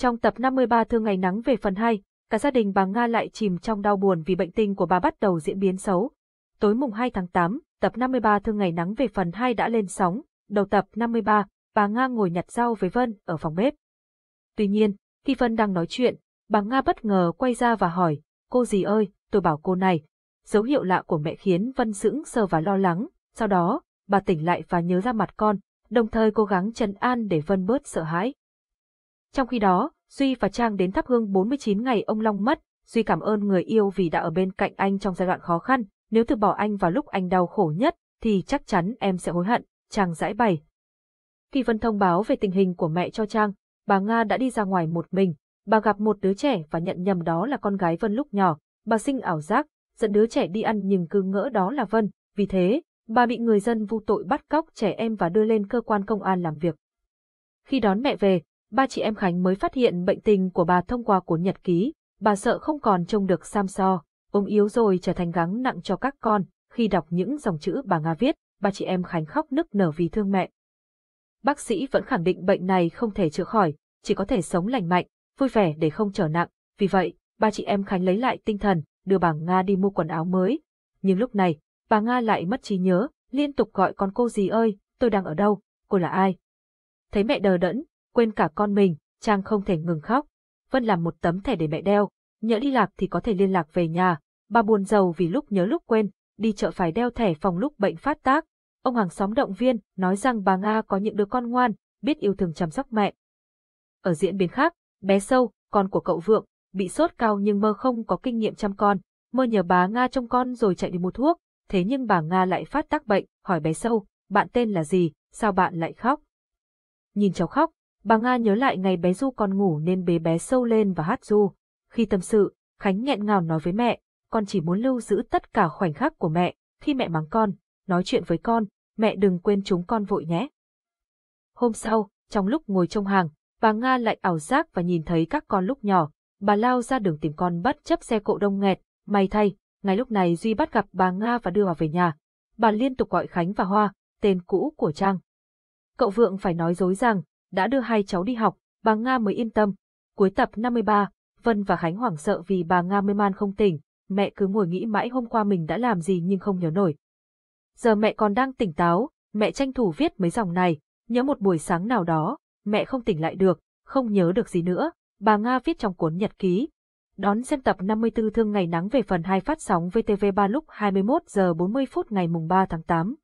Trong tập 53 thương ngày nắng về phần 2, cả gia đình bà Nga lại chìm trong đau buồn vì bệnh tình của bà bắt đầu diễn biến xấu. Tối mùng 2 tháng 8, tập 53 thương ngày nắng về phần 2 đã lên sóng, đầu tập 53, bà Nga ngồi nhặt rau với Vân ở phòng bếp. Tuy nhiên, khi Vân đang nói chuyện, bà Nga bất ngờ quay ra và hỏi, cô gì ơi, tôi bảo cô này. Dấu hiệu lạ của mẹ khiến Vân sững sờ và lo lắng, sau đó, bà tỉnh lại và nhớ ra mặt con, đồng thời cố gắng trấn an để Vân bớt sợ hãi. Trong khi đó, Duy và Trang đến thắp hương 49 ngày ông Long mất, Duy cảm ơn người yêu vì đã ở bên cạnh anh trong giai đoạn khó khăn, nếu từ bỏ anh vào lúc anh đau khổ nhất, thì chắc chắn em sẽ hối hận, Trang giải bày. Kỳ Vân thông báo về tình hình của mẹ cho Trang, bà Nga đã đi ra ngoài một mình, bà gặp một đứa trẻ và nhận nhầm đó là con gái Vân lúc nhỏ, bà sinh ảo giác, dẫn đứa trẻ đi ăn nhưng cứ ngỡ đó là Vân, vì thế, bà bị người dân vu tội bắt cóc trẻ em và đưa lên cơ quan công an làm việc. Khi đón mẹ về, ba chị em Khánh mới phát hiện bệnh tình của bà thông qua cuốn nhật ký, bà sợ không còn trông được Sam So, ông yếu rồi trở thành gánh nặng cho các con, khi đọc những dòng chữ bà Nga viết, ba chị em Khánh khóc nức nở vì thương mẹ. Bác sĩ vẫn khẳng định bệnh này không thể chữa khỏi, chỉ có thể sống lành mạnh, vui vẻ để không trở nặng, vì vậy, ba chị em Khánh lấy lại tinh thần, đưa bà Nga đi mua quần áo mới. Nhưng lúc này, bà Nga lại mất trí nhớ, liên tục gọi con cô gì ơi, tôi đang ở đâu, cô là ai? Thấy mẹ đờ đẫn, quên cả con mình, Trang không thể ngừng khóc. Vân làm một tấm thẻ để mẹ đeo, nhỡ đi lạc thì có thể liên lạc về nhà. Bà buồn giàu vì lúc nhớ lúc quên, đi chợ phải đeo thẻ phòng lúc bệnh phát tác. Ông hàng xóm động viên, nói rằng bà Nga có những đứa con ngoan, biết yêu thương chăm sóc mẹ. Ở diễn biến khác, bé sâu, con của cậu Vượng, bị sốt cao nhưng mơ không có kinh nghiệm chăm con, mơ nhờ bà Nga trông con rồi chạy đi mua thuốc, thế nhưng bà Nga lại phát tác bệnh, hỏi bé sâu, bạn tên là gì, sao bạn lại khóc? Nhìn cháu khóc, Bà Nga nhớ lại ngày bé Du còn ngủ nên bế bé sâu lên và hát Du. Khi tâm sự, Khánh nghẹn ngào nói với mẹ, con chỉ muốn lưu giữ tất cả khoảnh khắc của mẹ, khi mẹ mắng con, nói chuyện với con, mẹ đừng quên chúng con vội nhé. Hôm sau, trong lúc ngồi trong hàng, bà Nga lại ảo giác và nhìn thấy các con lúc nhỏ, bà lao ra đường tìm con bất chấp xe cộ đông nghẹt, may thay, ngay lúc này Duy bắt gặp bà Nga và đưa bà về nhà. Bà liên tục gọi Khánh và Hoa, tên cũ của Trang. Cậu Vượng phải nói dối rằng, đã đưa hai cháu đi học, bà Nga mới yên tâm. Cuối tập 53, Vân và Khánh hoảng sợ vì bà Nga mê man không tỉnh, mẹ cứ ngồi nghĩ mãi hôm qua mình đã làm gì nhưng không nhớ nổi. Giờ mẹ còn đang tỉnh táo, mẹ tranh thủ viết mấy dòng này, nhớ một buổi sáng nào đó, mẹ không tỉnh lại được, không nhớ được gì nữa, bà Nga viết trong cuốn nhật ký. Đón xem tập 54 thương ngày nắng về phần 2 phát sóng VTV3 lúc 21 giờ 40 phút ngày mùng 3 tháng 8.